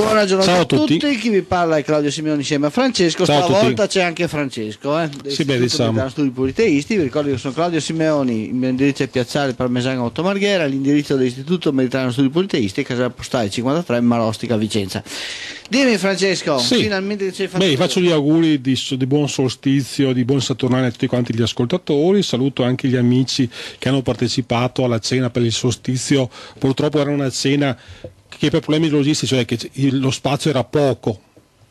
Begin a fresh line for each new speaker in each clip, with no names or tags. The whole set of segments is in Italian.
Buona giornata Ciao a, tutti. a tutti. Chi vi parla è Claudio Simeoni insieme a Francesco. Ciao Stavolta c'è anche Francesco, eh, sì, beh, diciamo. studi politeisti. Vi ricordo che sono Claudio Simeoni, il mio indirizzo è Piazzale Parmesano 8 Marghera, l'indirizzo dell'Istituto Mediterraneo Studi Politeisti, Casa Postale 53,
Marostica, Vicenza.
Dimmi Francesco, sì. finalmente c'è Francesco. Beh, faccio
gli auguri di, di, buon solstizio, di buon Saturnale a tutti quanti gli ascoltatori, saluto anche gli amici che hanno partecipato alla cena per il solstizio, purtroppo era una cena che per problemi logistici, cioè che lo spazio era poco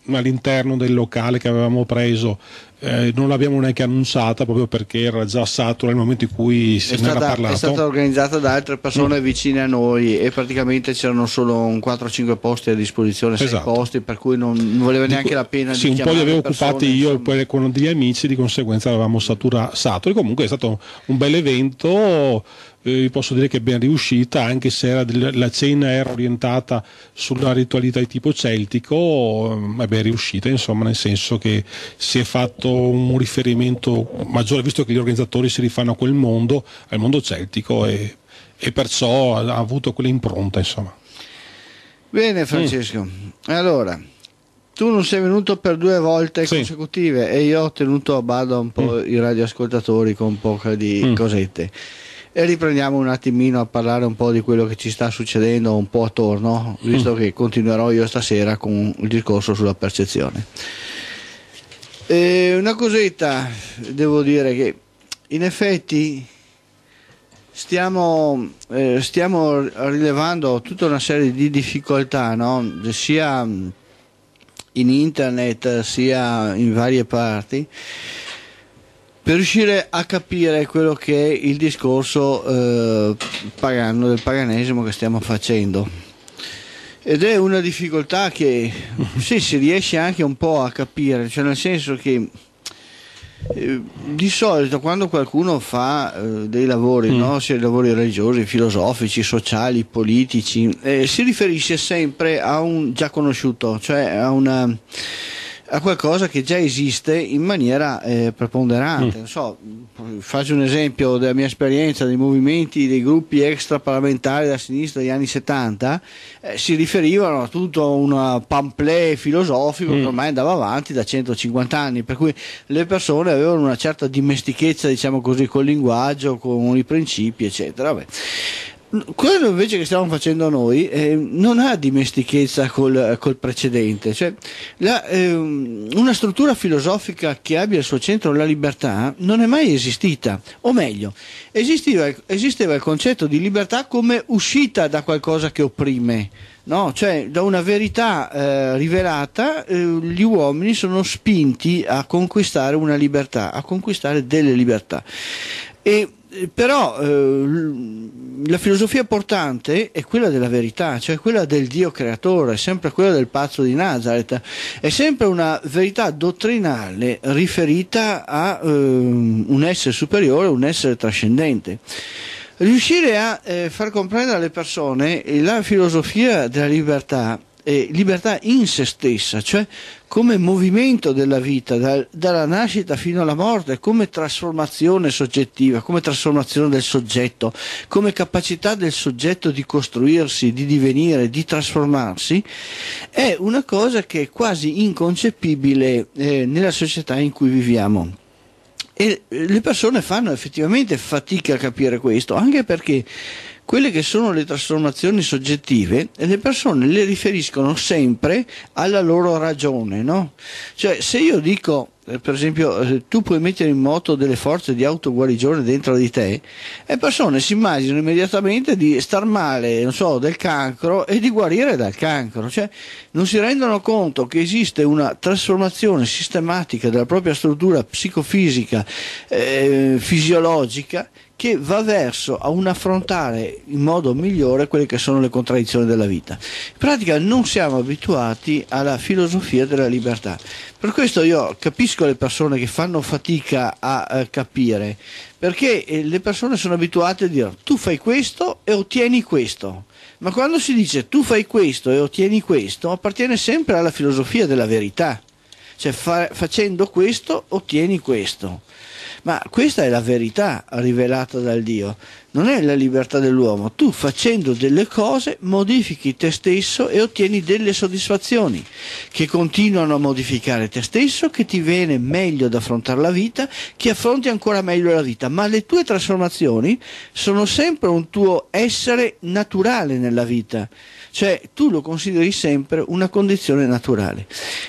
all'interno del locale che avevamo preso, eh, non l'abbiamo neanche annunciata proprio perché era già satura nel momento in cui se è ne stata, era parlato. È stata
organizzata da altre persone mm. vicine a noi e praticamente c'erano solo 4-5 posti a disposizione, esatto. posti, per cui non, non valeva Dico, neanche la pena sì, di Sì, un po' li avevo occupati io
e poi con degli amici, di conseguenza eravamo satura, E Comunque è stato un bel evento vi eh, posso dire che è ben riuscita, anche se del, la cena era orientata sulla ritualità di tipo celtico, mm, è ben riuscita, insomma, nel senso che si è fatto un riferimento maggiore, visto che gli organizzatori si rifanno a quel mondo, al mondo celtico, e, e perciò ha, ha avuto quell'impronta, insomma.
Bene, Francesco. Mm. Allora tu non sei venuto per due volte sì. consecutive e io ho tenuto a bada un po' mm. i radioascoltatori con poca di mm. cosette e riprendiamo un attimino a parlare un po' di quello che ci sta succedendo un po' attorno, visto mm. che continuerò io stasera con il discorso sulla percezione. E una cosetta, devo dire che in effetti stiamo, eh, stiamo rilevando tutta una serie di difficoltà, no? sia in internet sia in varie parti per riuscire a capire quello che è il discorso eh, pagano, del paganesimo che stiamo facendo. Ed è una difficoltà che sì, si riesce anche un po' a capire, cioè nel senso che eh, di solito quando qualcuno fa eh, dei lavori, mm. no? sia lavori religiosi, filosofici, sociali, politici, eh, si riferisce sempre a un già conosciuto, cioè a una a qualcosa che già esiste in maniera eh, preponderante. Mm. So, faccio un esempio della mia esperienza dei movimenti dei gruppi extraparlamentari della sinistra degli anni 70, eh, si riferivano a tutto un pamphlet filosofico mm. che ormai andava avanti da 150 anni, per cui le persone avevano una certa dimestichezza, diciamo così, col linguaggio, con i principi, eccetera. Vabbè quello invece che stiamo facendo noi eh, non ha dimestichezza col, col precedente, cioè, la, eh, una struttura filosofica che abbia al suo centro la libertà non è mai esistita, o meglio, esistiva, esisteva il concetto di libertà come uscita da qualcosa che opprime, no? cioè da una verità eh, rivelata eh, gli uomini sono spinti a conquistare una libertà, a conquistare delle libertà. E però eh, la filosofia portante è quella della verità, cioè quella del Dio creatore, è sempre quella del pazzo di Nazareth, è sempre una verità dottrinale riferita a eh, un essere superiore, un essere trascendente. Riuscire a eh, far comprendere alle persone la filosofia della libertà libertà in se stessa, cioè come movimento della vita, da, dalla nascita fino alla morte, come trasformazione soggettiva, come trasformazione del soggetto, come capacità del soggetto di costruirsi, di divenire, di trasformarsi, è una cosa che è quasi inconcepibile eh, nella società in cui viviamo. E le persone fanno effettivamente fatica a capire questo, anche perché quelle che sono le trasformazioni soggettive, le persone le riferiscono sempre alla loro ragione, no? Cioè, se io dico eh, per esempio, eh, tu puoi mettere in moto delle forze di autoguarigione dentro di te, le persone si immaginano immediatamente di star male, non so, del cancro e di guarire dal cancro, cioè non si rendono conto che esiste una trasformazione sistematica della propria struttura psicofisica, eh, fisiologica, che va verso a un affrontare in modo migliore quelle che sono le contraddizioni della vita. In pratica non siamo abituati alla filosofia della libertà. Per questo io capisco le persone che fanno fatica a eh, capire, perché eh, le persone sono abituate a dire tu fai questo e ottieni questo. Ma quando si dice tu fai questo e ottieni questo, appartiene sempre alla filosofia della verità. Cioè fa- facendo questo ottieni questo ma questa è la verità rivelata dal Dio, non è la libertà dell'uomo. Tu facendo delle cose modifichi te stesso e ottieni delle soddisfazioni che continuano a modificare te stesso, che ti viene meglio ad affrontare la vita, che affronti ancora meglio la vita. Ma le tue trasformazioni sono sempre un tuo essere naturale nella vita cioè tu lo consideri sempre una condizione naturale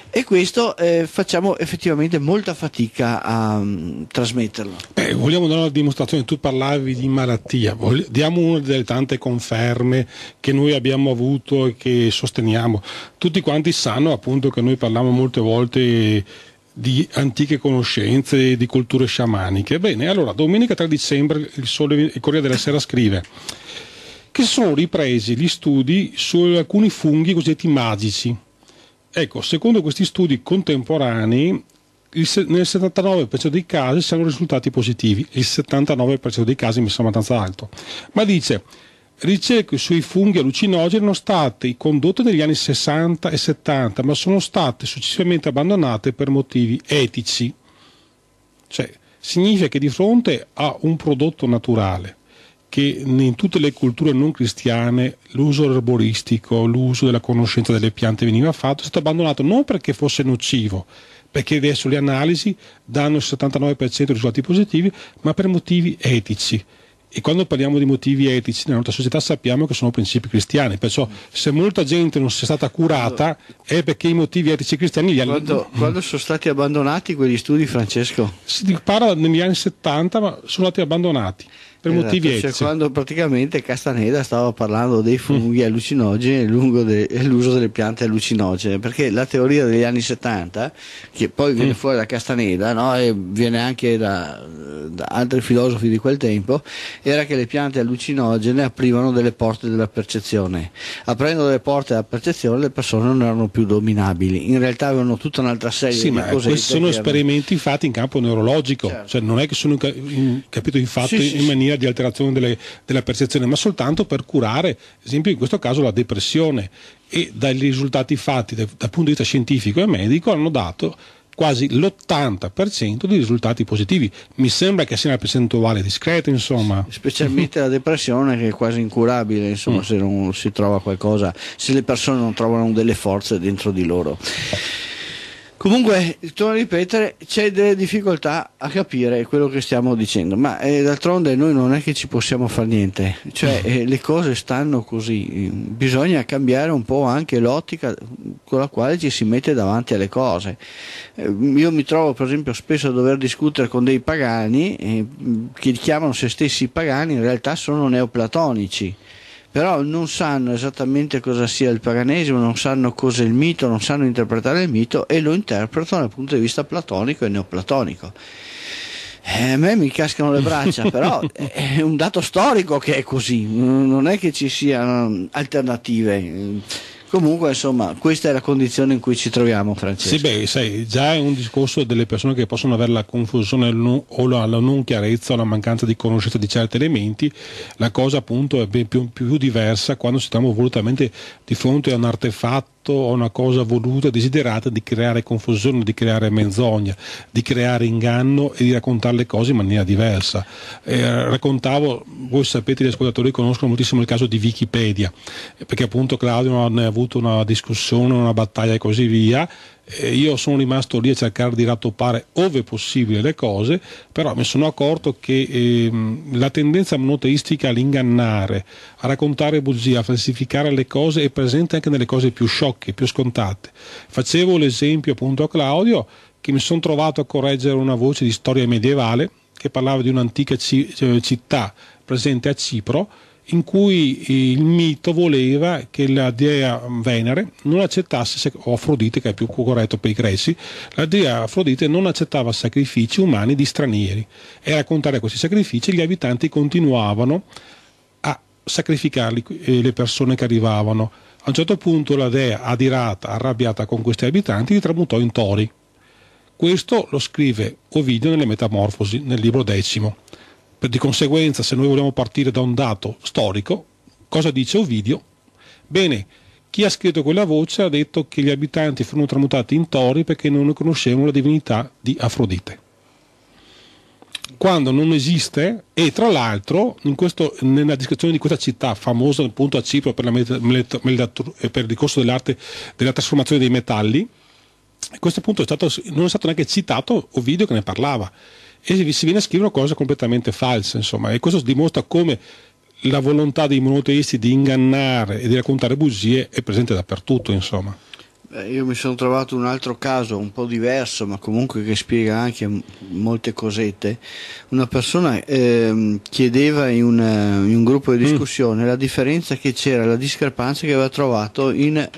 e questo eh, facciamo effettivamente molta fatica a um, trasmetterlo.
Beh, vogliamo dare una dimostrazione, tu parlavi di malattia, Voglio, diamo una delle tante conferme che noi abbiamo avuto e che sosteniamo. Tutti quanti sanno appunto che noi parliamo molte volte di antiche conoscenze, di culture sciamaniche. Bene, allora domenica 3 dicembre il, Sole, il Corriere della Sera scrive che sono ripresi gli studi su alcuni funghi cosiddetti magici. Ecco, secondo questi studi contemporanei, nel 79% dei casi siano risultati positivi, il 79% dei casi mi sembra abbastanza alto. Ma dice, ricerche sui funghi allucinogeni sono state condotte negli anni 60 e 70, ma sono state successivamente abbandonate per motivi etici. Cioè, significa che di fronte a un prodotto naturale che in tutte le culture non cristiane l'uso erboristico, l'uso della conoscenza delle piante veniva fatto, è stato abbandonato non perché fosse nocivo, perché adesso le analisi danno il 79% di risultati positivi, ma per motivi etici. E quando parliamo di motivi etici nella nostra società sappiamo che sono principi cristiani, perciò se molta gente non si è stata curata è perché i motivi etici cristiani li hanno... Quando, quando sono stati abbandonati quegli studi, Francesco? Si parla negli anni 70, ma sono stati abbandonati per esatto, motivi etici.
quando praticamente Castaneda stava parlando dei funghi mm. allucinogeni e de, l'uso delle piante allucinogene, perché la teoria degli anni 70, che poi viene mm. fuori da Castaneda no, e viene anche da, da, altri filosofi di quel tempo, era che le piante allucinogene aprivano delle porte della percezione. Aprendo delle porte della percezione
le persone non erano più dominabili, in realtà avevano tutta un'altra serie sì, di cose. Sì, ma questi sono erano... esperimenti fatti in campo neurologico, certo. cioè non è che sono capito in fatto sì, in sì, maniera malattia, di alterazione delle, della percezione, ma soltanto per curare, ad esempio in questo caso, la depressione. E dai risultati fatti dal, dal punto di vista scientifico e medico hanno dato quasi l'80% di risultati positivi. Mi sembra che sia una percentuale discreta, insomma. Specialmente
la depressione che è quasi incurabile, insomma, mm. se non si trova qualcosa, se le persone non trovano delle forze dentro di loro. Comunque, torno a ripetere, c'è delle difficoltà a capire quello che stiamo dicendo, ma eh, d'altronde noi non è che ci possiamo fare niente, cioè eh, le cose stanno così, mm, bisogna cambiare un po' anche l'ottica con la quale ci si mette davanti alle cose. Eh, io mi trovo per esempio spesso a dover discutere con dei pagani eh, che chiamano se stessi pagani, in realtà sono neoplatonici però non sanno esattamente cosa sia il paganesimo, non sanno cos'è il mito, non sanno interpretare il mito e lo interpretano dal punto di vista platonico e neoplatonico. Eh, a me mi cascano le braccia, però è un dato storico che è così, non è che ci siano alternative. Comunque, insomma, questa è la condizione in cui ci troviamo, Francesco. Sì,
beh, sai, già è un discorso delle persone che possono avere la confusione o la non chiarezza o la mancanza di conoscenza di certi elementi. La cosa, appunto, è ben più, più diversa quando si troviamo volutamente di fronte a un artefatto fatto o una cosa voluta, desiderata di creare confusione, di creare menzogna, di creare inganno e di raccontare le cose in maniera diversa. Eh, raccontavo, voi sapete, gli ascoltatori conoscono moltissimo il caso di Wikipedia, perché appunto Claudio ne ha avuto una discussione, una battaglia e così via eh, io sono rimasto lì a cercare di rattoppare ove possibile le cose, però mi sono accorto che ehm, la tendenza monoteistica all'ingannare, a raccontare bugie, a falsificare le cose è presente anche nelle cose più sciocche, più scontate. Facevo l'esempio appunto a Claudio che mi sono trovato a correggere una voce di storia medievale che parlava di un'antica eh, città presente a Cipro in cui il mito voleva che la dea Venere non accettasse, o Afrodite che è più corretto per i greci, la dea Afrodite non accettava sacrifici umani di stranieri e a contare questi sacrifici gli abitanti continuavano a sacrificarli eh, le persone che arrivavano. A un certo punto la dea, adirata, arrabbiata con questi abitanti, li tramutò in tori. Questo lo scrive Ovidio nelle Metamorfosi, nel libro decimo. Di conseguenza, se noi vogliamo partire da un dato storico, cosa dice Ovidio? Bene, chi ha scritto quella voce ha detto che gli abitanti furono tramutati in tori perché non conoscevano la divinità di Afrodite. Quando non esiste, e tra l'altro questo, nella descrizione di questa città, famosa appunto a Cipro per, per, il corso dell'arte della trasformazione dei metalli, questo punto è stato, non è stato neanche citato Ovidio che ne parlava e si viene a scrivere una cosa completamente falsa, insomma, e questo dimostra come la volontà dei monoteisti di ingannare e di raccontare bugie è presente dappertutto, insomma.
Beh, io mi sono trovato un altro caso un po' diverso, ma comunque che spiega anche molte cosette. Una persona eh, chiedeva in, una, in, un gruppo di mm. discussione mm. la differenza che c'era, la discrepanza che aveva trovato in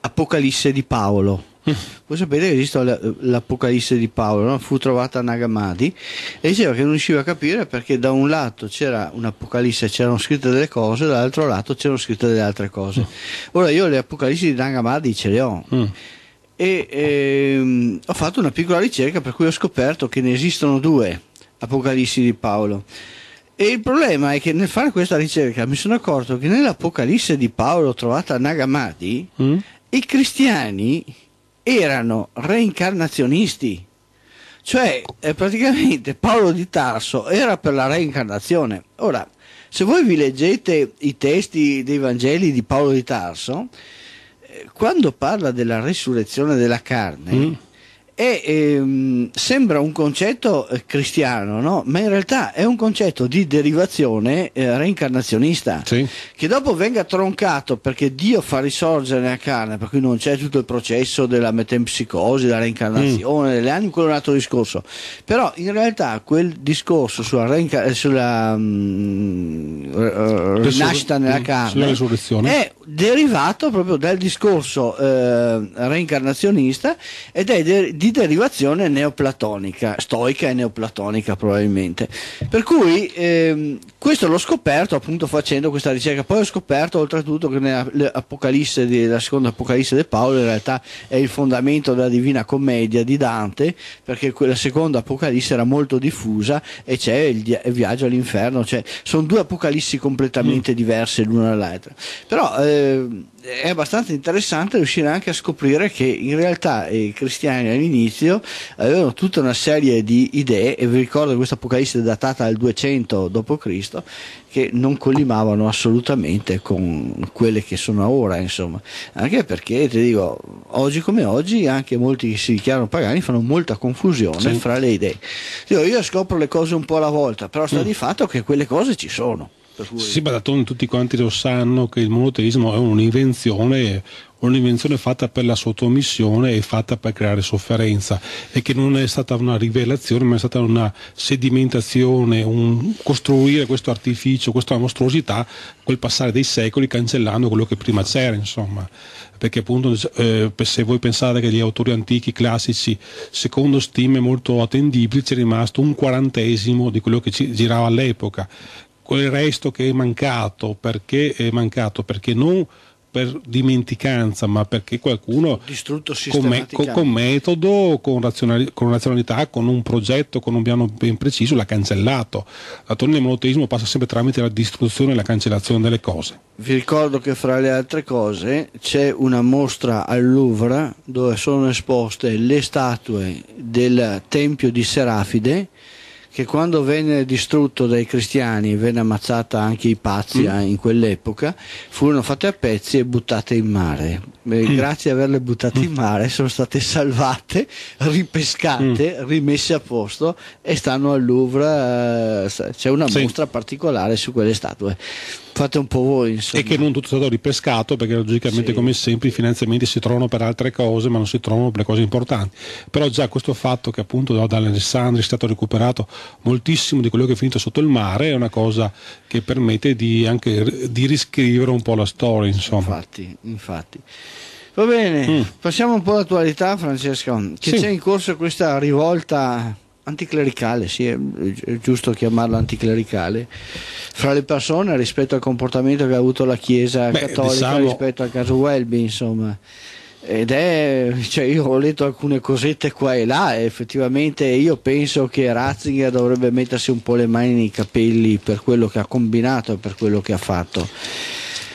Apocalisse di Paolo. Voi sapete che esiste l'Apocalisse di Paolo, no? fu trovata a Nagamadi e diceva che non riusciva a capire perché da un lato c'era un'Apocalisse, c'erano scritte delle cose, dall'altro lato c'erano scritte delle altre cose. Mm. Ora io le Apocalisse di Nagamadi ce le ho. Mm. E ehm, ho fatto una piccola ricerca per cui ho scoperto che ne esistono due Apocalissi di Paolo. E il problema è che nel fare questa ricerca mi sono accorto che nell'Apocalisse di Paolo trovata a Nagamadi mm. i cristiani erano reincarnazionisti. Cioè, eh, praticamente Paolo di Tarso era per la reincarnazione. Ora, se voi vi leggete i testi dei Vangeli di Paolo di Tarso, eh, quando parla della resurrezione della carne, mm e ehm, sembra un concetto eh, cristiano, no? ma in realtà è un concetto di derivazione eh, reincarnazionista, sì. che dopo venga troncato perché Dio fa risorgere la carne, per cui non c'è tutto il processo della metempsicosi, della reincarnazione, mm. delle anime, quello è un altro discorso. Però in realtà quel discorso sulla, reinca- sulla mh, mm, rinascita nella mm, carne è derivato proprio dal discorso eh, reincarnazionista ed è de di derivazione neoplatonica, stoica e neoplatonica probabilmente. Per cui ehm, questo l'ho scoperto appunto facendo questa ricerca, poi ho scoperto oltretutto che nell'Apocalisse, la seconda Apocalisse di Paolo in realtà è il fondamento della Divina Commedia di Dante, perché quella seconda Apocalisse era molto diffusa e c'è il, il, viaggio all'inferno, cioè sono due Apocalissi completamente mm. diverse l'una dall'altra. Però eh, eh, è abbastanza interessante riuscire anche a scoprire che in realtà i cristiani all'inizio avevano tutta una serie di idee e vi ricordo che questa Apocalisse è datata al 200 d.C. che non collimavano assolutamente con quelle che sono ora insomma anche perché ti dico oggi come oggi anche molti che si dichiarano pagani fanno molta confusione sì. fra le idee io, scopro le cose un po' alla volta però sta mm. di fatto che quelle cose ci sono
sì, Badatone tutti quanti lo sanno che il monoteismo è un'invenzione, un'invenzione fatta per la sottomissione e fatta per creare sofferenza e che non è stata una rivelazione ma è stata una sedimentazione, un costruire questo artificio, questa mostruosità col passare dei secoli cancellando quello che prima c'era insomma perché appunto eh, se voi pensate che gli autori antichi classici secondo stime molto attendibili c'è rimasto un quarantesimo di quello che girava all'epoca quel resto che è mancato, perché è mancato, perché non per dimenticanza, ma perché qualcuno
con, me, con, con,
metodo, con, razionali, con, razionalità, con un progetto, con un piano ben preciso, l'ha cancellato. La torre del monoteismo passa sempre tramite la distruzione e la cancellazione delle cose.
Vi ricordo che fra le altre cose c'è una mostra al Louvre dove sono esposte le statue del Tempio di Serafide che quando venne distrutto dai cristiani venne ammazzata anche Ipazia mm. Eh, in quell'epoca, furono fatte a pezzi e buttate in mare. Mm. Grazie ad averle buttate mm. in mare sono state salvate, ripescate, mm. rimesse a posto e stanno al Louvre, eh, c'è una sì. mostra particolare su quelle
statue fate un po' voi insomma. e che non tutto è stato ripescato perché logicamente sì. come sempre i finanziamenti si trovano per altre cose ma non si trovano per le cose importanti però già questo fatto che appunto da Alessandri è stato recuperato moltissimo di quello che è finito sotto il mare è una cosa che permette di anche di riscrivere un po' la storia insomma infatti infatti
va bene mm. passiamo un po' all'attualità Francesco che sì. c'è in corso questa rivolta anticlericale, sì, è giusto chiamarlo anticlericale, fra le persone rispetto al comportamento che ha avuto la Chiesa Beh, cattolica diciamo... rispetto al caso Welby, insomma. Ed è, cioè io ho letto alcune cosette qua e là, e effettivamente io penso che Ratzinger dovrebbe mettersi un po' le mani nei capelli per quello che ha combinato per quello che ha fatto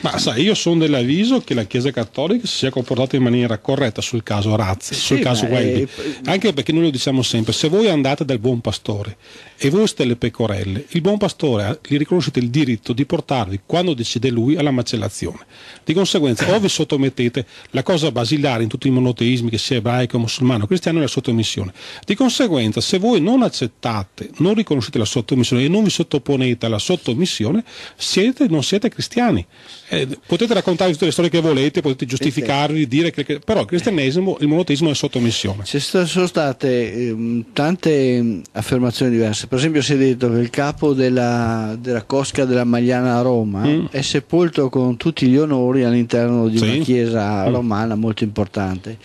ma sai, io sono dell'avviso che la Chiesa Cattolica si sia comportata in maniera corretta sul caso Razzi, sì, sul caso Guelli. È... Mm. Anche perché noi lo diciamo sempre, se voi andate dal buon pastore e voi siete le pecorelle, il buon pastore eh, gli riconoscete il diritto di portarvi, quando decide lui, alla macellazione. Di conseguenza, o vi sottomettete, la cosa basilare in tutti i monoteismi, che sia ebraico, musulmano, cristiano, è la sottomissione. Di conseguenza, se voi non accettate, non riconoscete la sottomissione e non vi sottoponete alla sottomissione, siete, non siete cristiani. Eh, potete raccontare tutte le storie che volete, potete giustificarvi, dire che, però il cristianesimo, il monoteismo è sottomissione. Ci sono state eh,
tante ehm, affermazioni diverse. Per esempio, si è detto che il capo della, della Cosca della Magliana a Roma mm. è sepolto con tutti gli onori all'interno di sì. una chiesa mm. romana molto importante.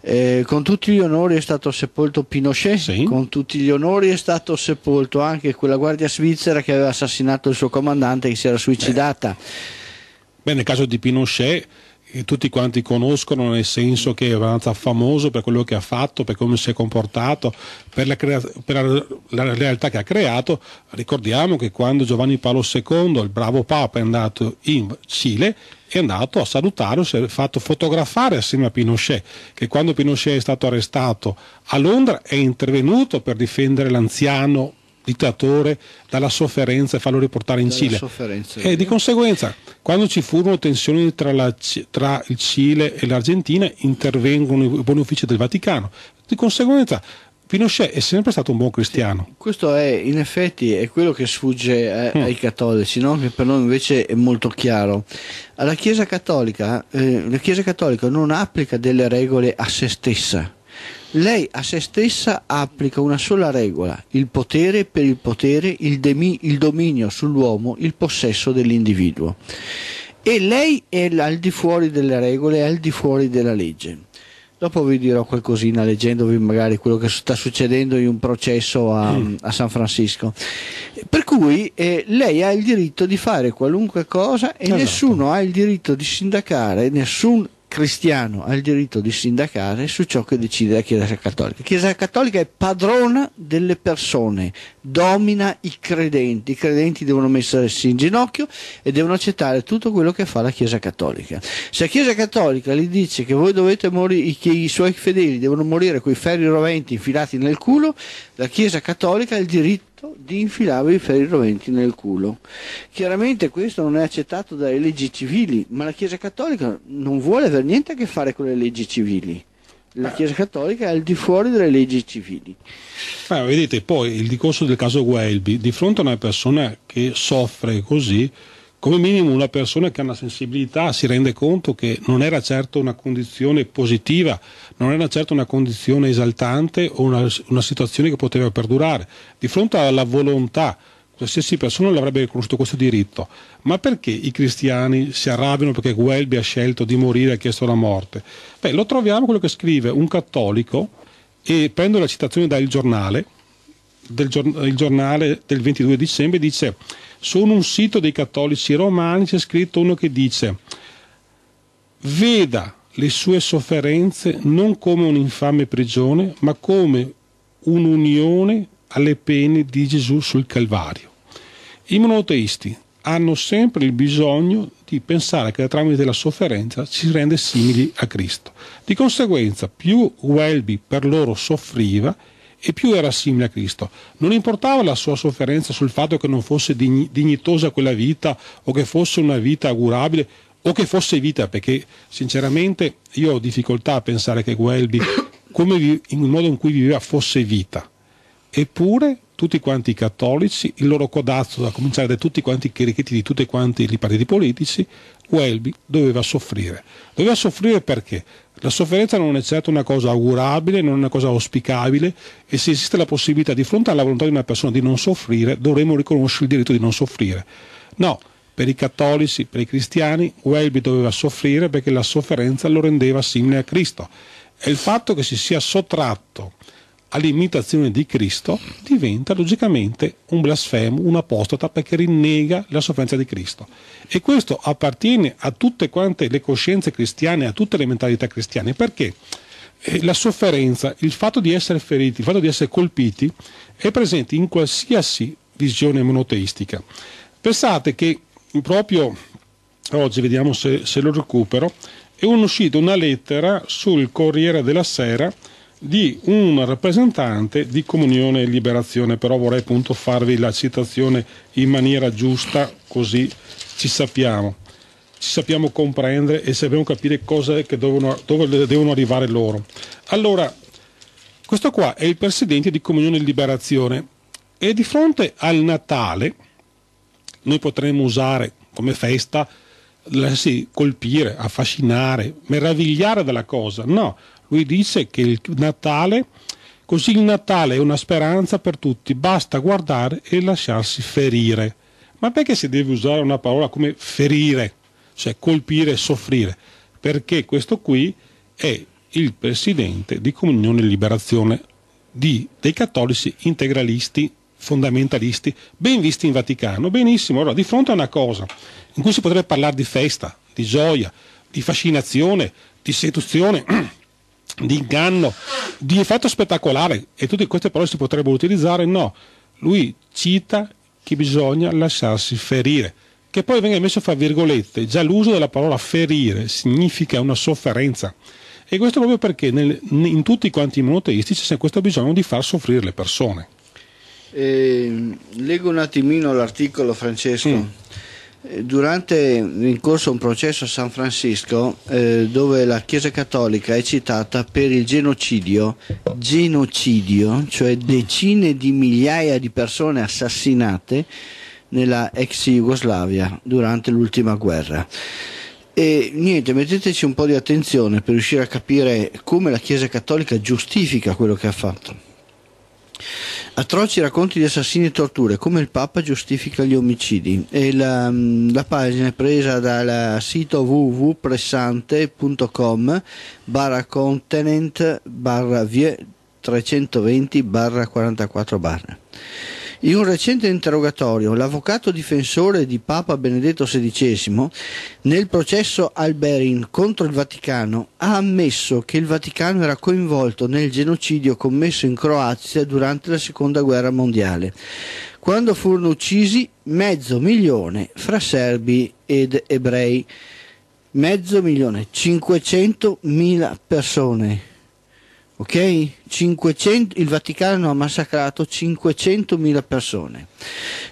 Eh, con tutti gli onori è stato sepolto Pinochet, sì. con tutti gli onori è stato sepolto anche quella guardia svizzera che aveva assassinato il suo comandante
che si era suicidata. Eh. Beh, nel caso di Pinochet eh, tutti quanti conoscono nel senso che è abbastanza famoso per quello che ha fatto, per come si è comportato, per la, per la, realtà che ha creato. Ricordiamo che quando Giovanni Paolo II, il bravo Papa, è andato in Cile, è andato a salutarlo, si è fatto fotografare assieme a Pinochet, che quando Pinochet è stato arrestato a Londra è intervenuto per difendere l'anziano dittatore dalla sofferenza e farlo riportare in Cile. E di eh. conseguenza, quando ci furono tensioni tra, la, tra il Cile e l'Argentina, intervengono i buoni uffici del Vaticano. Di conseguenza, Pinochet è sempre stato un buon cristiano. Sì,
questo è in effetti è quello che sfugge a, eh, mm. ai cattolici, no? che per noi invece è molto chiaro. Alla Chiesa cattolica, eh, la Chiesa cattolica non applica delle regole a se stessa lei a se stessa applica una sola regola, il potere per il potere, il, demi, il dominio sull'uomo, il possesso dell'individuo. E lei è al di fuori delle regole, è al di fuori della legge. Dopo vi dirò qualcosina leggendovi magari quello che sta succedendo in un processo a, mm. a San Francisco. Per cui eh, lei ha il diritto di fare qualunque cosa e esatto. nessuno ha il diritto di sindacare, nessun cristiano ha il diritto di sindacare su ciò che decide la Chiesa Cattolica. La Chiesa Cattolica è padrona delle persone, domina i credenti, i credenti devono mettersi in ginocchio e devono accettare tutto quello che fa la Chiesa Cattolica. Se la Chiesa Cattolica gli dice che voi dovete morire, che i suoi fedeli devono morire con i ferri roventi infilati nel culo, la Chiesa Cattolica ha il diritto fatto di infilare i ferri roventi nel culo. Chiaramente questo non è accettato dalle leggi civili, ma la Chiesa Cattolica non vuole avere niente a che fare con le leggi civili. La eh. Chiesa Cattolica è al di fuori delle leggi civili.
Beh, vedete, poi il discorso del caso Welby, di fronte a una persona che soffre così, come minimo una persona che ha una sensibilità si rende conto che non era certo una condizione positiva, non era certo una condizione esaltante o una, una situazione che poteva perdurare. Di fronte alla volontà, qualsiasi persona l'avrebbe riconosciuto questo diritto. Ma perché i cristiani si arrabbiano perché Guelbi ha scelto di morire e ha chiesto la morte? Beh, lo troviamo quello che scrive un cattolico, e prendo la citazione dal giornale, del giornale del 22 dicembre, dice su un sito dei cattolici romani c'è scritto uno che dice veda le sue sofferenze non come un'infame prigione, ma come un'unione alle pene di Gesù sul Calvario. I monoteisti hanno sempre il bisogno di pensare che tramite la sofferenza ci rende simili a Cristo. Di conseguenza, più Welby per loro soffriva, e più era simile a Cristo. Non importava la sua sofferenza sul fatto che non fosse dignitosa quella vita o che fosse una vita augurabile o che fosse vita, perché sinceramente io ho difficoltà a pensare che Guelbi, come in modo in cui viveva, fosse vita. Eppure tutti quanti i cattolici, il loro codazzo, da cominciare da tutti quanti i chirichetti di tutti quanti i partiti politici, Welby doveva soffrire. Doveva soffrire perché? La sofferenza non è certo una cosa augurabile, non è una cosa auspicabile e se esiste la possibilità di fronte alla volontà di una persona di non soffrire, dovremmo riconoscere il diritto di non soffrire. No, per i cattolici, per i cristiani, Welby doveva soffrire perché la sofferenza lo rendeva simile a Cristo. E il fatto che si sia sottratto all'imitazione di Cristo, diventa logicamente un blasfemo, un apostata, perché rinnega la sofferenza di Cristo. E questo appartiene a tutte quante le coscienze cristiane, a tutte le mentalità cristiane, perché eh, la sofferenza, il fatto di essere feriti, il fatto di essere colpiti, è presente in qualsiasi visione monoteistica. Pensate che proprio oggi, vediamo se, se lo recupero, è uscita una lettera sul Corriere della Sera, di un rappresentante di Comunione e Liberazione, però vorrei appunto farvi la citazione in maniera giusta così ci sappiamo, ci sappiamo comprendere e sappiamo capire cosa che devono, dove devono arrivare loro. Allora, questo qua è il presidente di Comunione e Liberazione e di fronte al Natale noi potremmo usare come festa lassi colpire, affascinare, meravigliare della cosa. No, lui dice che il Natale, così il Natale è una speranza per tutti, basta guardare e lasciarsi ferire. Ma perché si deve usare una parola come ferire, cioè colpire, soffrire? Perché questo qui è il presidente di Comunione e Liberazione di, dei cattolici integralisti fondamentalisti ben visti in Vaticano. Benissimo, allora di fronte a una cosa in cui si potrebbe parlare di festa, di gioia, di fascinazione, di seduzione, di inganno, di effetto spettacolare e tutte queste parole si potrebbero utilizzare, no. Lui cita che bisogna lasciarsi ferire, che poi venga messo fra virgolette, già l'uso della parola ferire significa una sofferenza. E questo proprio perché nel, in tutti quanti i monoteistici c'è questo bisogno di far soffrire le persone.
Eh, leggo un attimino l'articolo Francesco. Mm. Eh, durante in corso un processo a San Francisco eh, dove la Chiesa Cattolica è citata per il genocidio, genocidio, cioè decine di migliaia di persone assassinate nella ex Jugoslavia durante l'ultima guerra. E niente, metteteci un po' di attenzione per riuscire a capire come la Chiesa Cattolica giustifica quello che ha fatto. Atroci racconti di assassini e torture, come il Papa giustifica gli omicidi. La, mm, la, pagina è presa dal sito www.pressante.com barra contenent barra vie 320 barra 44 barra. In un recente interrogatorio, l'avvocato difensore di Papa Benedetto XVI, nel processo Alberin contro il Vaticano, ha ammesso che il Vaticano era coinvolto nel genocidio commesso in Croazia durante la Seconda Guerra Mondiale, quando furono uccisi mezzo milione fra serbi ed ebrei. Mezzo milione, 500.000 persone ok? 500, il Vaticano ha massacrato 500.000 persone.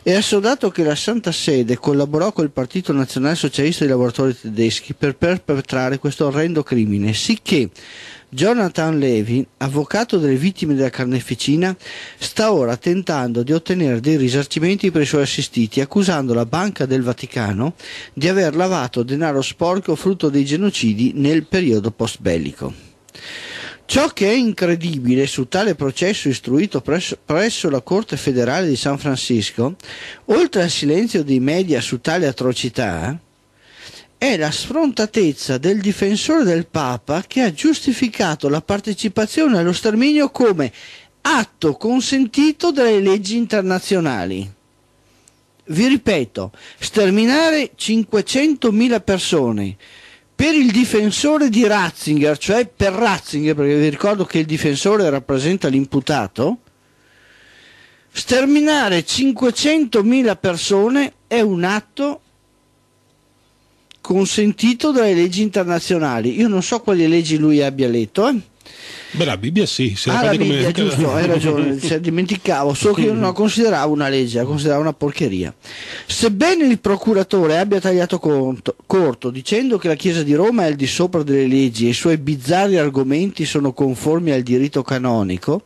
E assodato che la Santa Sede collaborò col Partito Nazionale Socialista dei Lavoratori Tedeschi per perpetrare questo orrendo crimine, sicché Jonathan Levy, avvocato delle vittime della carneficina, sta ora tentando di ottenere dei risarcimenti per i suoi assistiti, accusando la Banca del Vaticano di aver lavato denaro sporco frutto dei genocidi nel periodo post bellico. Ciò che è incredibile su tale processo istruito presso, presso, la Corte federale di San Francisco, oltre al silenzio dei media su tale atrocità, è la sfrontatezza del difensore del Papa che ha giustificato la partecipazione allo sterminio come atto consentito dalle leggi internazionali. Vi ripeto, sterminare 500.000 persone per il difensore di Ratzinger, cioè per Ratzinger, perché vi ricordo che il difensore rappresenta l'imputato, sterminare 500.000 persone è un atto consentito dalle leggi internazionali. Io non so quali leggi lui abbia letto, eh? Beh, la Bibbia sì, se ah, la, Bibbia, come... giusto, hai ragione, cioè, dimenticavo, solo che io non la consideravo una legge, la consideravo una porcheria. Sebbene il procuratore abbia tagliato conto, corto dicendo che la Chiesa di Roma è al di sopra delle leggi e i suoi bizzarri argomenti sono conformi al diritto canonico,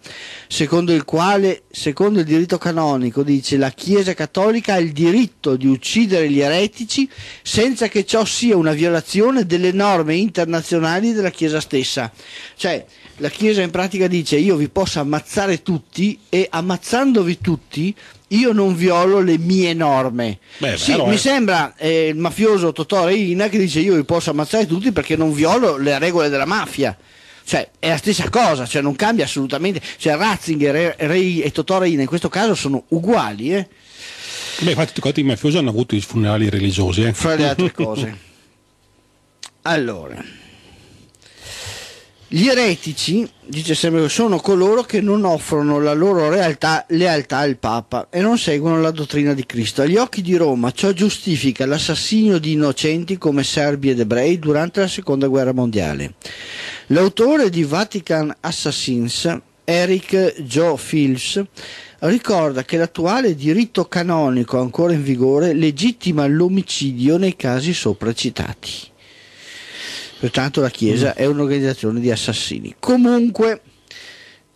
secondo il quale, secondo il diritto canonico, dice la Chiesa cattolica ha il diritto di uccidere gli eretici senza che ciò sia una violazione delle norme internazionali della Chiesa stessa. Cioè, la Chiesa in pratica dice io vi posso ammazzare tutti e ammazzandovi tutti io non violo le mie norme. Beh, sì, allora... Mi sembra eh, il mafioso Totò Reina che dice io vi posso ammazzare tutti perché non violo le regole della mafia. Cioè, è la stessa cosa, cioè, non cambia assolutamente. Cioè, Ratzinger, Rei e Totò Reina in questo caso sono uguali. Eh?
Beh, infatti tutti i mafiosi hanno avuto i funerali religiosi. Eh? Fra le altre cose.
allora... Gli eretici, dice sempre, sono coloro che non offrono la loro realtà, lealtà al Papa e non seguono la dottrina di Cristo. Agli occhi di Roma ciò giustifica l'assassinio di innocenti come serbi ed ebrei durante la seconda guerra mondiale. L'autore di Vatican Assassins, Eric Joe Phillips, ricorda che l'attuale diritto canonico ancora in vigore legittima l'omicidio nei casi sopracitati. Pertanto la Chiesa mm. è un'organizzazione di assassini. Comunque,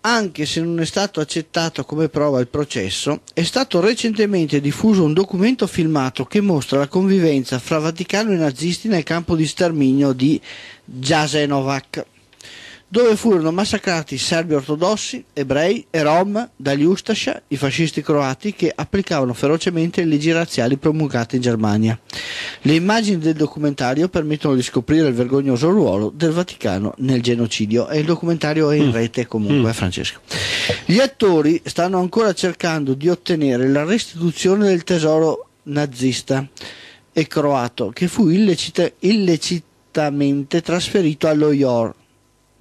anche se non è stato accettato come prova il processo, è stato recentemente diffuso un documento filmato che mostra la convivenza fra Vaticano e nazisti nel campo di sterminio di Jasenovac dove furono massacrati serbi ortodossi, ebrei e rom dagli Ustascia, i fascisti croati che applicavano ferocemente le leggi razziali promulgate in Germania. Le immagini del documentario permettono di scoprire il vergognoso ruolo del Vaticano nel genocidio e il documentario è in mm. rete comunque, mm. Francesco. Gli attori stanno ancora cercando di ottenere la restituzione del tesoro nazista e croato che fu illecita- illecitamente trasferito allo IOR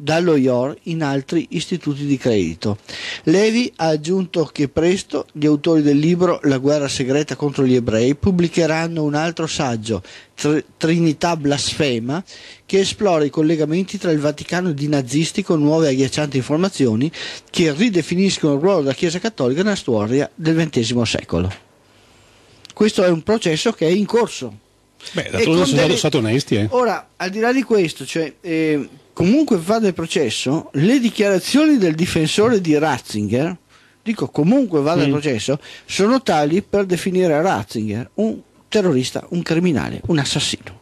dallo IOR in altri istituti di credito. Levi ha aggiunto che presto gli autori del libro La guerra segreta contro gli ebrei pubblicheranno un altro saggio, Tr- Trinità blasfema, che esplora i collegamenti tra il Vaticano e i nazisti con nuove agghiaccianti informazioni che ridefiniscono il ruolo della Chiesa Cattolica nella storia del XX secolo. Questo è un processo che è in corso. Beh, d'altronde sono delle... stato onesti. Eh. Ora, al di là di questo, cioè, eh, comunque vada il processo, le dichiarazioni del difensore di Ratzinger, dico comunque vada mm. il processo, sono tali per definire Ratzinger un terrorista, un criminale, un assassino.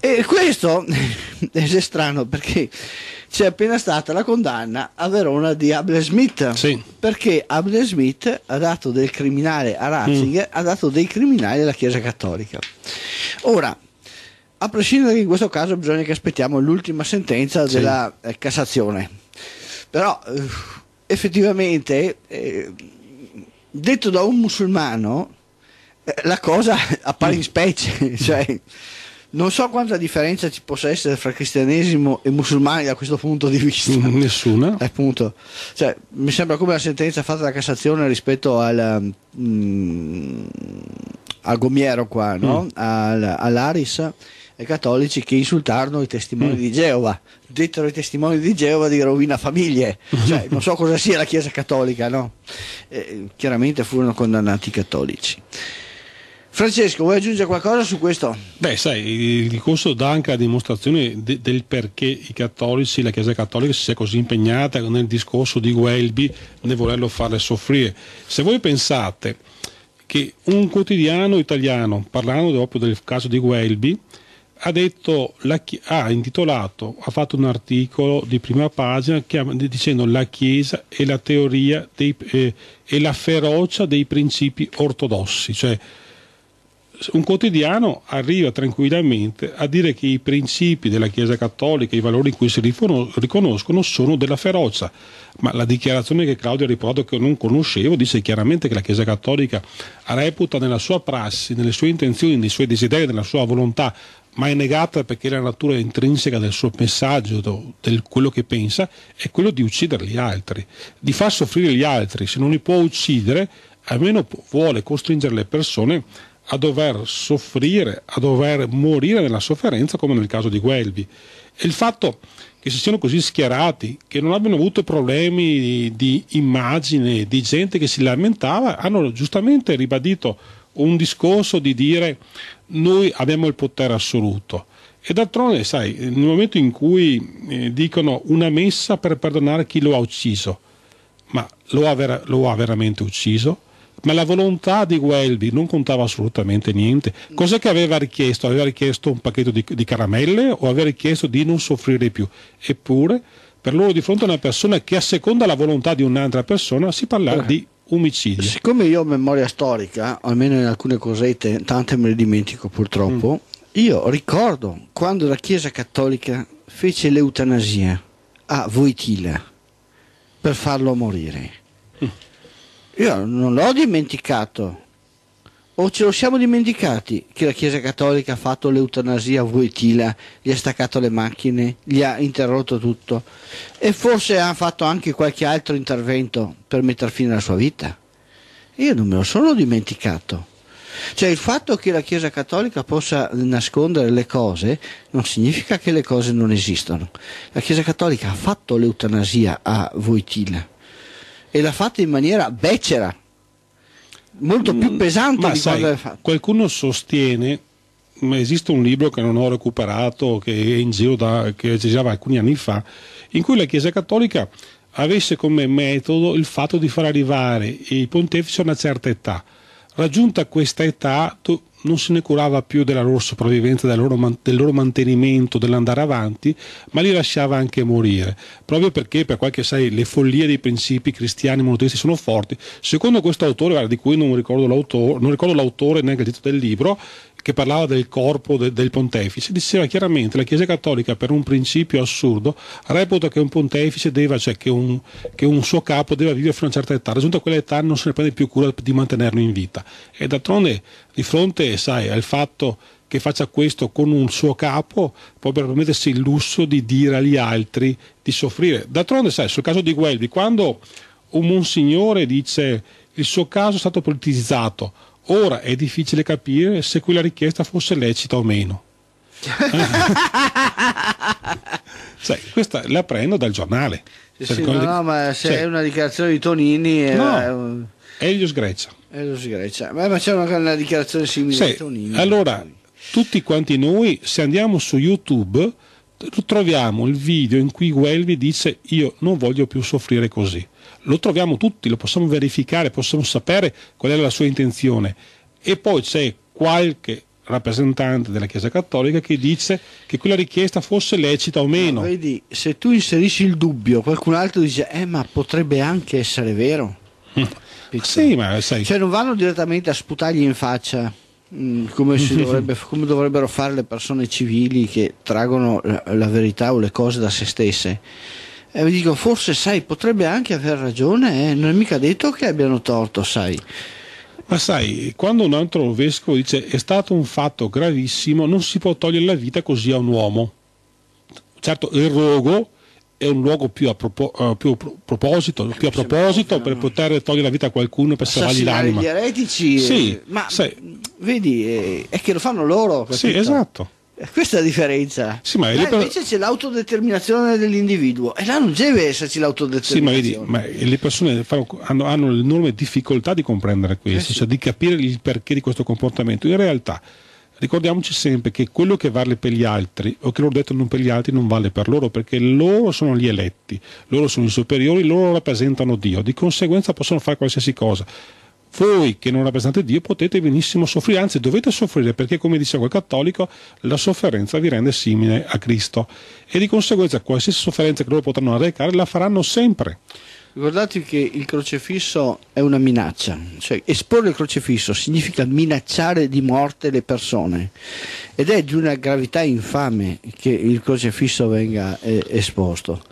E questo è strano perché c'è appena stata la condanna a Verona di Abner Smith sì. perché Abner Smith ha dato del criminale a Ratzinger, mm. ha dato dei criminali alla Chiesa Cattolica. Ora, a prescindere che in questo caso bisogna che aspettiamo l'ultima sentenza sì. della eh, Cassazione. Però eh, effettivamente, eh, detto da un musulmano, eh, la cosa appare in specie. Mm. cioè, non so quanta differenza ci possa essere fra cristianesimo e musulmani da questo punto di vista. Mm, nessuna. Cioè, mi sembra come la sentenza fatta da Cassazione rispetto al, mm, al Gomiero qua, no? mm. al, all'Aris cattolici che insultarono i testimoni mm. di Geova, dettero i testimoni di Geova di rovina famiglie, cioè, non so cosa sia la Chiesa cattolica, no? Eh, chiaramente furono condannati i cattolici. Francesco, vuoi aggiungere qualcosa su questo?
Beh, sai, il discorso dà anche la dimostrazione de del perché i cattolici, la Chiesa cattolica si sia così impegnata nel discorso di Welby nel volerlo farle soffrire. Se voi pensate che un quotidiano italiano, parlando proprio del caso di Welby, ha, detto, ha intitolato, ha fatto un articolo di prima pagina dicendo la Chiesa e la teoria dei, eh, e la ferocia dei principi ortodossi, cioè un quotidiano arriva tranquillamente a dire che i principi della Chiesa Cattolica, i valori in cui si riconoscono, sono della ferocia. Ma la dichiarazione che Claudio ha riportato, che non conoscevo, dice chiaramente che la Chiesa Cattolica reputa nella sua prassi, nelle sue intenzioni, nei suoi desideri, nella sua volontà ma è negata perché la natura intrinseca del suo messaggio, del quello che pensa, è quello di uccidere gli altri, di far soffrire gli altri. Se non li può uccidere, almeno vuole costringere le persone a dover soffrire, a dover morire nella sofferenza, come nel caso di Guelbi. E il fatto che si siano così schierati, che non abbiano avuto problemi di immagine, di gente che si lamentava, hanno giustamente ribadito un discorso di dire noi abbiamo il potere assoluto. E d'altronde, sai, nel momento in cui eh, dicono una messa per perdonare chi lo ha ucciso, ma lo ha, vera- lo ha veramente ucciso? ma la volontà di Welby non contava assolutamente niente. Cos'è che aveva richiesto? Aveva richiesto un pacchetto di, di, caramelle o aveva richiesto di non soffrire più? Eppure, per loro di fronte a una persona che a seconda la volontà di un'altra persona, si parla eh. di omicidio.
Siccome io ho memoria storica, almeno in alcune cosette, tante me le dimentico purtroppo, mm. io ricordo quando la Chiesa Cattolica fece l'eutanasia a Voitila per farlo morire. Mm. Io non l'ho dimenticato, o ce lo siamo dimenticati che la Chiesa Cattolica ha fatto l'eutanasia a Voitila, gli ha staccato le macchine, gli ha interrotto tutto e forse ha fatto anche qualche altro intervento per mettere fine alla sua vita? Io non me lo sono dimenticato. Cioè il fatto che la Chiesa Cattolica possa nascondere le cose non significa che le cose non esistano. La Chiesa Cattolica ha fatto l'eutanasia a Voitila e l'ha fatta in maniera becera molto più mm. pesante ma di sai, cosa fatto.
Qualcuno sostiene, ma esiste un libro che non ho recuperato, che è in giro da, che girava alcuni anni fa, in cui la Chiesa Cattolica avesse come metodo il fatto di far arrivare i pontefici a una certa età. Raggiunta questa età, tu, non se ne curava più della loro sopravvivenza, del loro, man- del loro mantenimento, dell'andare avanti, ma li lasciava anche morire, proprio perché per qualche sai le follie dei principi cristiani monoteisti sono forti. Secondo questo autore, di cui non ricordo, non ricordo l'autore neanche il titolo del libro, che parlava del corpo de, del pontefice, diceva chiaramente la Chiesa Cattolica per un principio assurdo reputa che un pontefice deve, cioè che un, che un suo capo deve vivere fino a una certa età, raggiunta quell'età non se ne prende più cura di mantenerlo in vita. E d'altronde di fronte, sai, al fatto che faccia questo con un suo capo può permettersi il lusso di dire agli altri di soffrire. D'altronde, sai, sul caso di Guelbi, quando un monsignore dice il suo caso è stato politizzato, Ora è difficile capire se quella richiesta fosse lecita o meno. cioè, questa la prendo dal giornale. Sì, sì, no, di... no,
ma se cioè... è una dichiarazione di Tonini... Eh, no, è... Elios Grecia. Elios Grecia. Beh, ma c'è una, una, dichiarazione simile sì, di Tonini.
Allora, tutti quanti noi, se andiamo su YouTube, troviamo il video in cui Welby dice io non voglio più soffrire così lo troviamo tutti, lo possiamo verificare, possiamo sapere qual è la sua intenzione. E poi c'è qualche rappresentante della Chiesa Cattolica che dice che quella richiesta fosse lecita o meno. Ma vedi, se tu inserisci il dubbio, qualcun altro dice, eh ma potrebbe anche essere vero.
Ah, sì, ma sai... Cioè non vanno direttamente a sputargli in faccia. Mm, come, dovrebbe, come, dovrebbero fare le persone civili che traggono la, la verità o le cose da se stesse e vi dico forse sai potrebbe anche aver ragione eh? non è mica detto che
abbiano torto sai ma sai, quando un altro vescovo dice è stato un fatto gravissimo, non si può togliere la vita così a un uomo. Certo, il rogo è un luogo più a, propo, uh, più proposito, più a proposito per poter togliere la vita a qualcuno per salvargli l'anima. Gli eretici, eh. sì, ma
sai, vedi, eh, è che lo fanno loro. Capito? Sì, esatto. Questa è la differenza.
Sì, ma eh, per... invece
c'è l'autodeterminazione dell'individuo e là non deve esserci l'autodeterminazione. Sì, ma, vedi,
ma le persone fanno, hanno, hanno l'enorme difficoltà di comprendere questo, eh sì. cioè di capire il perché di questo comportamento. In realtà ricordiamoci sempre che quello che vale per gli altri o che loro detto non per gli altri non vale per loro perché loro sono gli eletti, loro sono i superiori, loro rappresentano Dio, di conseguenza possono fare qualsiasi cosa voi che non rappresentate Dio potete benissimo soffrire, anzi dovete soffrire perché come diceva quel cattolico la sofferenza vi rende simile a Cristo e di conseguenza qualsiasi sofferenza che loro potranno arrecare la faranno sempre.
Ricordate che il crocefisso è una minaccia, cioè esporre il crocefisso significa minacciare di morte le persone ed è di una gravità infame che il crocefisso venga eh,
esposto.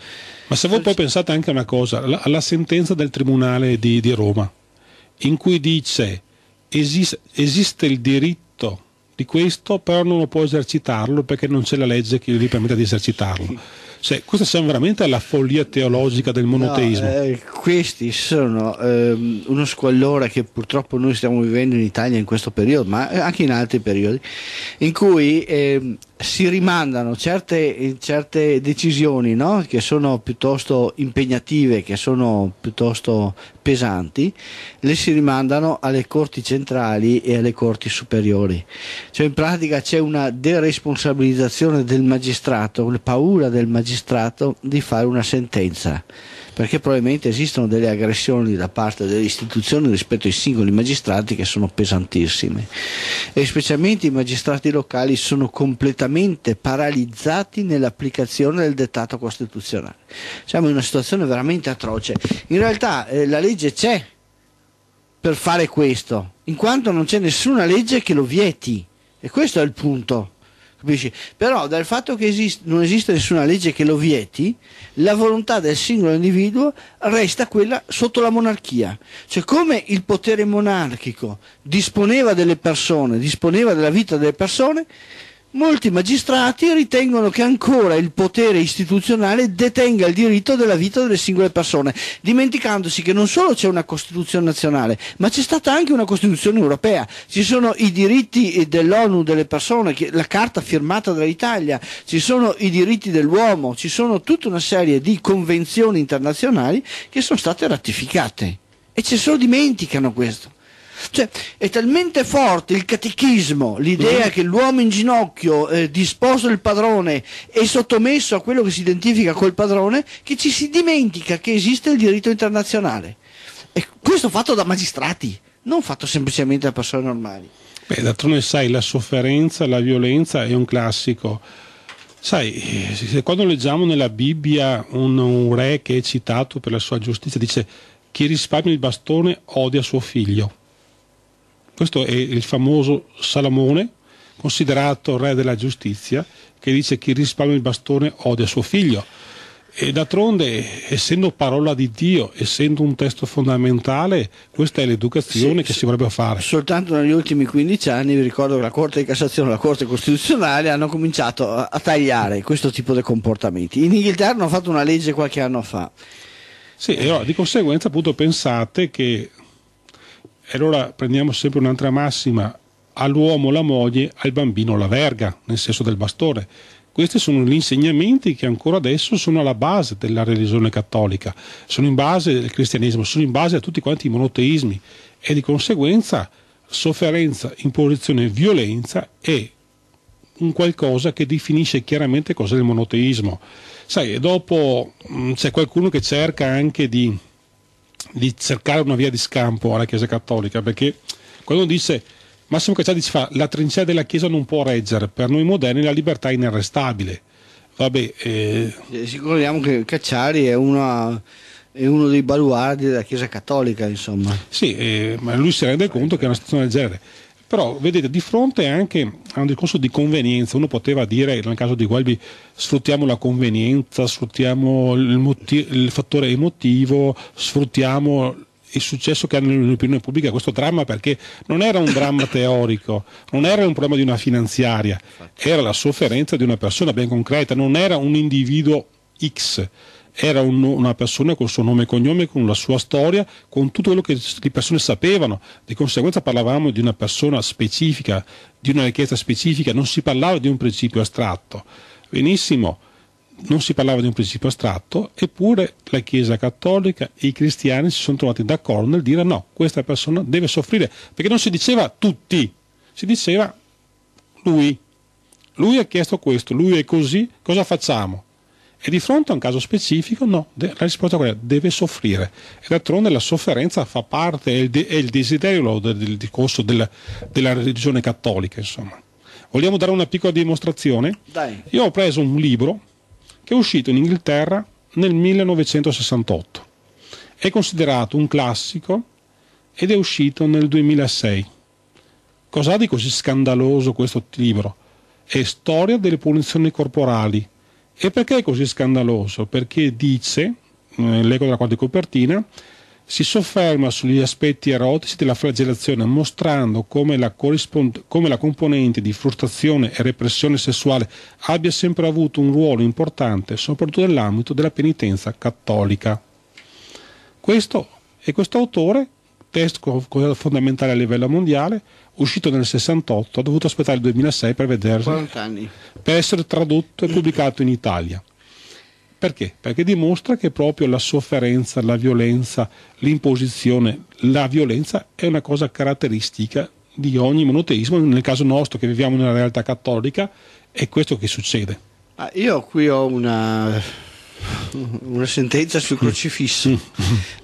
Ma se voi poi pensate anche a una cosa, alla sentenza del Tribunale di, di Roma, in cui dice esiste, esiste il diritto di questo, però non lo può esercitarlo perché non c'è la legge che gli permetta di esercitarlo. Cioè, questa sembra veramente la follia teologica del monoteismo. No, eh, questi sono ehm,
uno squallore che purtroppo noi stiamo vivendo in Italia in questo periodo, ma anche in altri periodi, in cui ehm, si rimandano certe, certe decisioni no? che sono piuttosto impegnative, che sono piuttosto pesanti, le si rimandano alle corti centrali e alle corti superiori. Cioè in pratica c'è una deresponsabilizzazione del magistrato, una paura del magistrato magistrato di fare una sentenza, perché probabilmente esistono delle aggressioni da parte delle istituzioni rispetto ai singoli magistrati che sono pesantissime e specialmente i magistrati locali sono completamente paralizzati nell'applicazione del dettato costituzionale. Siamo in una situazione veramente atroce. In realtà eh, la legge c'è per fare questo, in quanto non c'è nessuna legge che lo vieti e questo è il punto. Capisci? Però dal fatto che esiste, non esiste nessuna legge che lo vieti, la volontà del singolo individuo resta quella sotto la monarchia. Cioè come il potere monarchico disponeva delle persone, disponeva della vita delle persone, molti magistrati ritengono che ancora il potere istituzionale detenga il diritto della vita delle singole persone, dimenticandosi che non solo c'è una Costituzione nazionale, ma c'è stata anche una Costituzione europea, ci sono i diritti dell'ONU delle persone, la carta firmata dall'Italia, ci sono i diritti dell'uomo, ci sono tutta una serie di convenzioni internazionali che sono state ratificate e ci solo dimenticano questo. Cioè, è talmente forte il catechismo, l'idea mm. che l'uomo in ginocchio, eh, disposto del padrone, è sottomesso a quello che si identifica col padrone, che ci si dimentica che esiste il diritto internazionale. E questo fatto da magistrati, non fatto semplicemente da persone normali.
Beh, d'altronde sai, la sofferenza, la violenza è un classico. Sai, se quando leggiamo nella Bibbia un, un re che è citato per la sua giustizia, dice chi risparmia il bastone odia suo figlio. Questo è il famoso Salamone, considerato re della giustizia, che dice chi risparmia il bastone odia suo figlio. E d'altronde, essendo parola di Dio, essendo un testo fondamentale, questa è l'educazione sì, che si vorrebbe fare.
Soltanto negli ultimi 15 anni, vi ricordo che la Corte di Cassazione e la Corte Costituzionale hanno cominciato a tagliare questo tipo di comportamenti. In Inghilterra
hanno fatto una legge qualche anno fa. Sì, e allora, di conseguenza appunto pensate che e allora prendiamo sempre un'altra massima, all'uomo la moglie, al bambino la verga, nel senso del bastone. Questi sono gli insegnamenti che ancora adesso sono alla base della religione cattolica, sono in base del cristianesimo, sono in base a tutti quanti i monoteismi e di conseguenza sofferenza, imposizione, e violenza è un qualcosa che definisce chiaramente cos'è il monoteismo. Sai, dopo mm, c'è qualcuno che cerca anche di di cercare una via di scampo alla Chiesa Cattolica, perché quando disse Massimo Cacciati dice fa la trincea della Chiesa non può reggere, per noi moderni la libertà è inarrestabile. Vabbè,
eh, eh... Ricordiamo che Cacciari è, una, è uno dei baluardi della Chiesa Cattolica, insomma.
Sì, eh, ma lui si rende conto che è una situazione del genere però vedete, di fronte anche a un discorso di convenienza, uno poteva dire, nel caso di Gualbi, sfruttiamo la convenienza, sfruttiamo il, motiv- il fattore emotivo, sfruttiamo il successo che hanno nell'opinione pubblica questo dramma perché non era un dramma teorico, non era un problema di una finanziaria, era la sofferenza di una persona ben concreta, non era un individuo X era un, una persona con il suo nome e cognome, con la sua storia, con tutto quello che le persone sapevano. Di conseguenza parlavamo di una persona specifica, di una richiesta specifica, non si parlava di un principio astratto. Benissimo, non si parlava di un principio astratto, eppure la Chiesa cattolica e i cristiani si sono trovati d'accordo nel dire no, questa persona deve soffrire, perché non si diceva tutti, si diceva lui. Lui ha chiesto questo, lui è così, cosa facciamo? E di fronte a un caso specifico, no, la risposta è quella, deve soffrire. E d'altronde la sofferenza fa parte, è il, de, è il desiderio del discorso della, della religione cattolica, insomma. Vogliamo dare una piccola dimostrazione? Dai. Io ho preso un libro che è uscito in Inghilterra nel 1968. È considerato un classico ed è uscito nel 2006. Cos'ha di così scandaloso questo libro? È storia delle punizioni corporali e perché è così scandaloso? Perché dice, eh, leggo dalla quarta copertina, si sofferma sugli aspetti erotici della flagellazione mostrando come la, come la, componente di frustrazione e repressione sessuale abbia sempre avuto un ruolo importante, soprattutto nell'ambito della penitenza cattolica. Questo e questo autore test fondamentale a livello mondiale, uscito nel 68, ha dovuto aspettare il 2006 per, vedersi, per essere tradotto e pubblicato in Italia. Perché? Perché dimostra che proprio la sofferenza, la violenza, l'imposizione, la violenza è una cosa caratteristica di ogni monoteismo, nel caso nostro che viviamo nella realtà cattolica, è questo che succede.
Ah, io qui ho una una sentenza sul crocifisso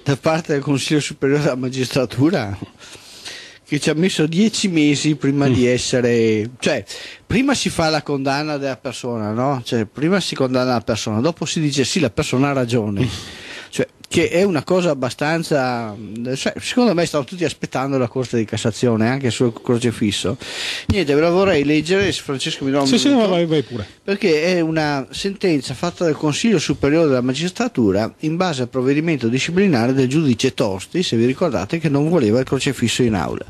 da parte del Consiglio Superiore della Magistratura che ci ha messo dieci mesi prima di essere cioè prima si fa la condanna della persona no? cioè prima si condanna la persona dopo si dice sì la persona ha ragione che è una cosa abbastanza eh, secondo me stanno tutti aspettando la Corte di Cassazione anche sul crocefisso niente ve la vorrei leggere se Francesco mi dà un sì, minuto, sì, vai, vai pure. perché è una sentenza fatta dal Consiglio Superiore della Magistratura in base al provvedimento disciplinare del giudice Tosti se vi ricordate che non voleva il crocefisso in aula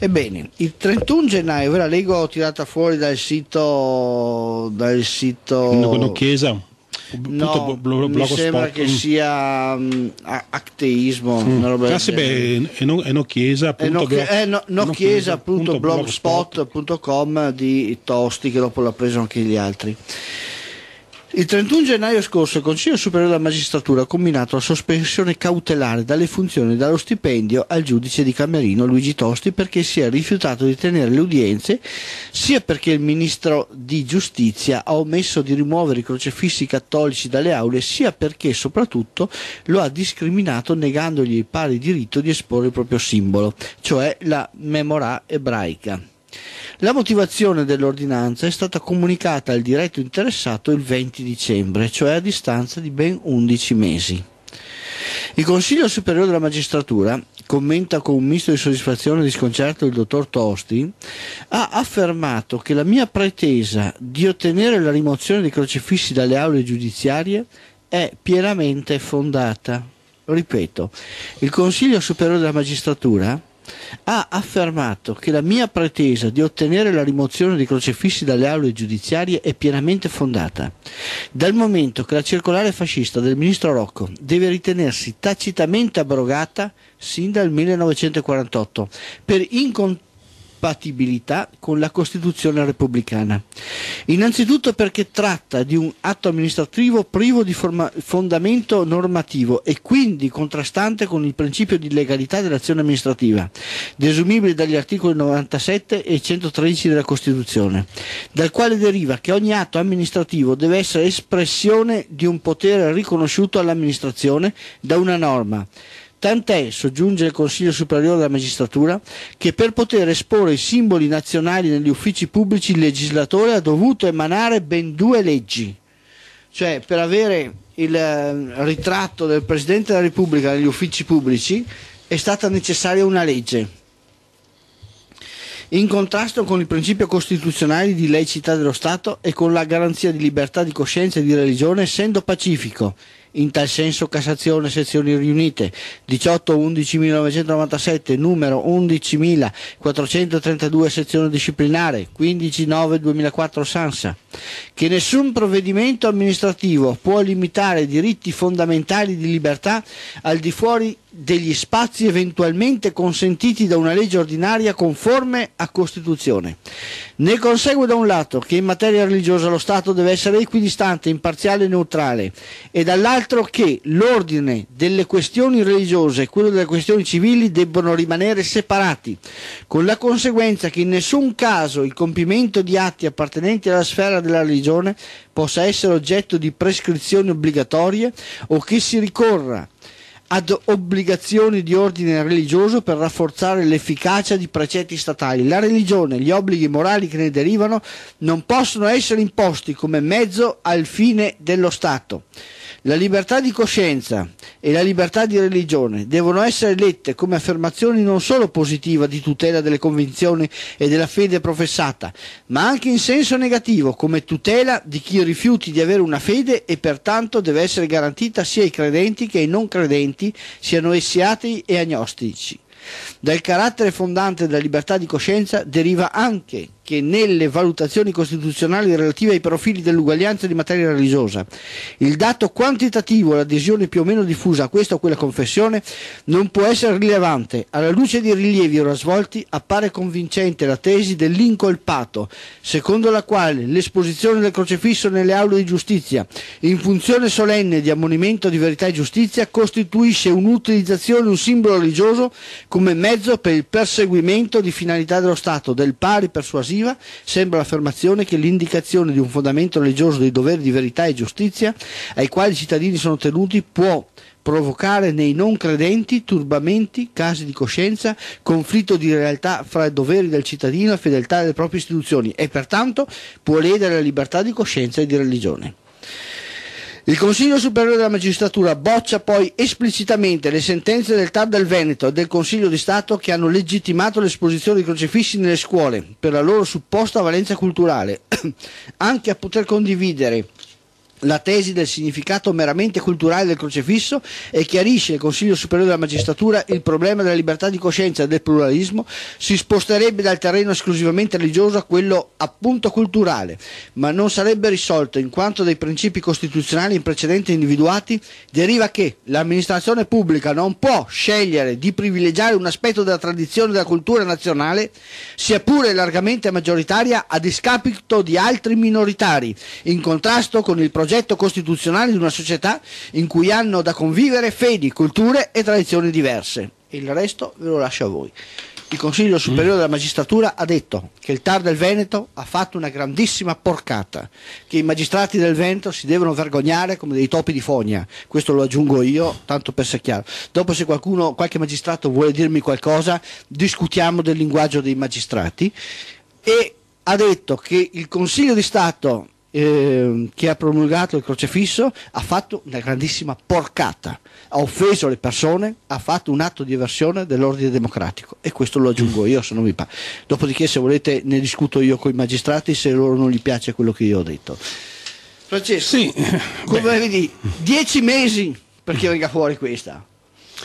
ebbene il 31 gennaio ve la leggo tirata fuori dal sito dal sito quello chiesa
no, blo- mi sembra spot. che
sia um, ateismo mm. una roba Casi, beh,
e non, e non chiesa eh, no, eh, no, no
chiesa.blogspot.com di Tosti che dopo l'ha preso anche gli altri il 31 gennaio scorso il Consiglio Superiore della Magistratura ha combinato la sospensione cautelare dalle funzioni e dallo stipendio al giudice di Camerino Luigi Tosti perché si è rifiutato di tenere le udienze, sia perché il Ministro di Giustizia ha omesso di rimuovere i crocefissi cattolici dalle aule, sia perché soprattutto lo ha discriminato negandogli il pari diritto di esporre il proprio simbolo, cioè la memorà ebraica. La motivazione dell'ordinanza è stata comunicata al diretto interessato il 20 dicembre, cioè a distanza di ben 11 mesi. Il Consiglio Superiore della Magistratura, commenta con un misto di soddisfazione e di sconcerto il dottor Tosti, ha affermato che la mia pretesa di ottenere la rimozione dei crocifissi dalle aule giudiziarie è pienamente fondata. Ripeto, il Consiglio Superiore della Magistratura ha affermato che la mia pretesa di ottenere la rimozione dei crocefissi dalle aule giudiziarie è pienamente fondata, dal momento che la circolare fascista del ministro Rocco deve ritenersi tacitamente abrogata sin dal 1948 per incontrare compatibilità con la Costituzione repubblicana. Innanzitutto perché tratta di un atto amministrativo privo di fondamento normativo e quindi contrastante con il principio di legalità dell'azione amministrativa, desumibile dagli articoli 97 e 113 della Costituzione, dal quale deriva che ogni atto amministrativo deve essere espressione di un potere riconosciuto all'amministrazione da una norma Tant'è, soggiunge il Consiglio Superiore della Magistratura, che per poter esporre i simboli nazionali negli uffici pubblici il legislatore ha dovuto emanare ben due leggi. Cioè, per avere il eh, ritratto del Presidente della Repubblica negli uffici pubblici è stata necessaria una legge in contrasto con il principio costituzionale di laicità dello Stato e con la garanzia di libertà di coscienza e di religione, essendo pacifico in tal senso Cassazione Sezioni Riunite 18-11-1997 numero 11.432 Sezione Disciplinare 15-9-2004 Sansa che nessun provvedimento amministrativo può limitare diritti fondamentali di libertà al di fuori degli spazi eventualmente consentiti da una legge ordinaria conforme a Costituzione. Ne consegue da un lato che in materia religiosa lo Stato deve essere equidistante, imparziale e neutrale e dall'altro che l'ordine delle questioni religiose e quello delle questioni civili debbono rimanere separati, con la conseguenza che in nessun caso il compimento di atti appartenenti alla sfera della religione possa essere oggetto di prescrizioni obbligatorie o che si ricorra ad obbligazioni di ordine religioso per rafforzare l'efficacia di precetti statali. La religione e gli obblighi morali che ne derivano non possono essere imposti come mezzo al fine dello Stato. La libertà di coscienza e la libertà di religione devono essere lette come affermazioni non solo positive di tutela delle convinzioni e della fede professata, ma anche in senso negativo come tutela di chi rifiuti di avere una fede e pertanto deve essere garantita sia ai credenti che ai non credenti, siano essi atei e agnostici. Dal carattere fondante della libertà di coscienza deriva anche che nelle valutazioni costituzionali relative ai profili dell'uguaglianza di materia religiosa il dato quantitativo e l'adesione più o meno diffusa a questa o quella confessione non può essere rilevante. Alla luce dei rilievi ora svolti appare convincente la tesi dell'incolpato, secondo la quale l'esposizione del crocefisso nelle aule di giustizia in funzione solenne di ammonimento di verità e giustizia costituisce un'utilizzazione, un simbolo religioso come mezzo mezzo per il perseguimento di finalità dello Stato del pari persuasiva sembra l'affermazione che l'indicazione di un fondamento religioso dei doveri di verità e giustizia ai quali i cittadini sono tenuti può provocare nei non credenti turbamenti, casi di coscienza, conflitto di realtà fra i doveri del cittadino e fedeltà alle proprie istituzioni e pertanto può ledere la libertà di coscienza e di religione. Il Consiglio Superiore della Magistratura boccia poi esplicitamente le sentenze del TAR del Veneto e del Consiglio di Stato che hanno legittimato l'esposizione di crocifissi nelle scuole per la loro supposta valenza culturale, anche a poter condividere la tesi del significato meramente culturale del crocefisso e chiarisce il Consiglio Superiore della Magistratura il problema della libertà di coscienza e del pluralismo, si sposterebbe dal terreno esclusivamente religioso a quello appunto culturale, ma non sarebbe risolto in quanto dai principi costituzionali in precedente individuati deriva che l'amministrazione pubblica non può scegliere di privilegiare un aspetto della tradizione della cultura nazionale, sia pure largamente maggioritaria, a discapito di altri minoritari, in contrasto con il processo progetto costituzionale di una società in cui hanno da convivere fedi, culture e tradizioni diverse. Il resto ve lo lascio a voi. Il Consiglio Superiore della Magistratura ha detto che il TAR del Veneto ha fatto una grandissima porcata, che i magistrati del Veneto si devono vergognare come dei topi di fogna. Questo lo aggiungo io, tanto per essere chiaro. Dopo se qualcuno, qualche magistrato vuole dirmi qualcosa, discutiamo del linguaggio dei magistrati. E ha detto che il Consiglio di Stato Ehm, che ha promulgato il crocefisso ha fatto una grandissima porcata, ha offeso le persone, ha fatto un atto di eversione dell'ordine democratico e questo lo aggiungo io se non vi pare. Dopodiché se volete ne discuto io con i magistrati se loro non gli piace quello che io ho detto. Francesco, sì, come beh. vedi, dieci mesi perché venga fuori questa.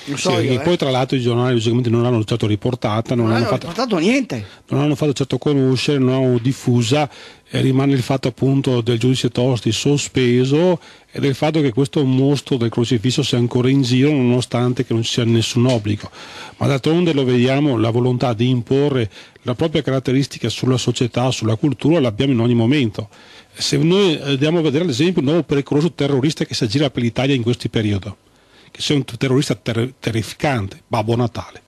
Lo so sì, io, eh. poi
tra l'altro i giornali logicamente non l'hanno certo riportata, non, ah, non hanno, fatto, niente. Non hanno fatto certo conoscere, non hanno diffusa rimane il fatto appunto del giudice Tosti sospeso e del fatto che questo mostro del crocifisso sia ancora in giro nonostante che non ci sia nessun obbligo. Ma d'altronde lo vediamo, la volontà di imporre la propria caratteristica sulla società, sulla cultura, l'abbiamo in ogni momento. Se noi andiamo eh, a vedere ad esempio il nuovo pericoloso terrorista che si aggira per l'Italia in questo periodo che sei un terrorista ter- terrificante, Babbo Natale.